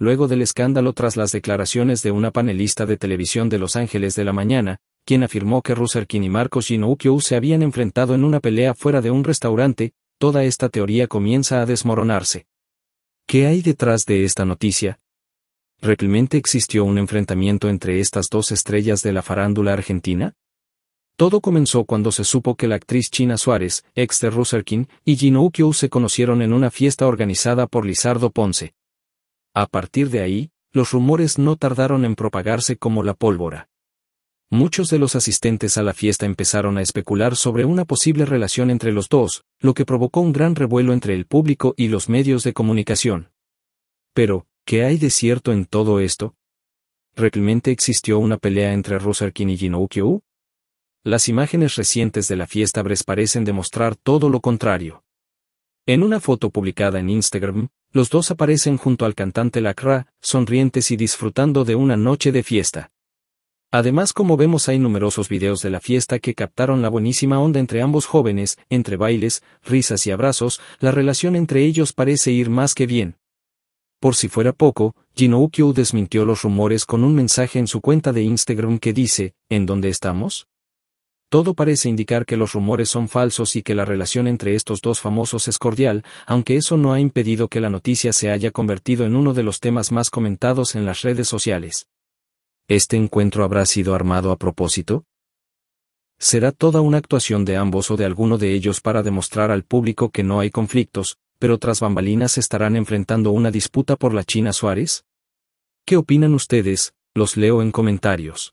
luego del escándalo tras las declaraciones de una panelista de televisión de Los Ángeles de la mañana, quien afirmó que Ruserkin y Marcos Ginoukio se habían enfrentado en una pelea fuera de un restaurante, toda esta teoría comienza a desmoronarse. ¿Qué hay detrás de esta noticia? ¿Realmente existió un enfrentamiento entre estas dos estrellas de la farándula argentina? Todo comenzó cuando se supo que la actriz China Suárez, ex de Ruserkin, y Gino se conocieron en una fiesta organizada por Lizardo Ponce, a partir de ahí, los rumores no tardaron en propagarse como la pólvora. Muchos de los asistentes a la fiesta empezaron a especular sobre una posible relación entre los dos, lo que provocó un gran revuelo entre el público y los medios de comunicación. Pero, ¿qué hay de cierto en todo esto? ¿Realmente existió una pelea entre Ruserkin y Jinoukyou? Las imágenes recientes de la fiesta Bres parecen demostrar todo lo contrario. En una foto publicada en Instagram, los dos aparecen junto al cantante Lacra, sonrientes y disfrutando de una noche de fiesta. Además, como vemos, hay numerosos videos de la fiesta que captaron la buenísima onda entre ambos jóvenes, entre bailes, risas y abrazos, la relación entre ellos parece ir más que bien. Por si fuera poco, Jinoukyu desmintió los rumores con un mensaje en su cuenta de Instagram que dice, ¿En dónde estamos? Todo parece indicar que los rumores son falsos y que la relación entre estos dos famosos es cordial, aunque eso no ha impedido que la noticia se haya convertido en uno de los temas más comentados en las redes sociales. ¿Este encuentro habrá sido armado a propósito? Será toda una actuación de ambos o de alguno de ellos para demostrar al público que no hay conflictos, pero tras bambalinas estarán enfrentando una disputa por la China Suárez? ¿Qué opinan ustedes? Los leo en comentarios.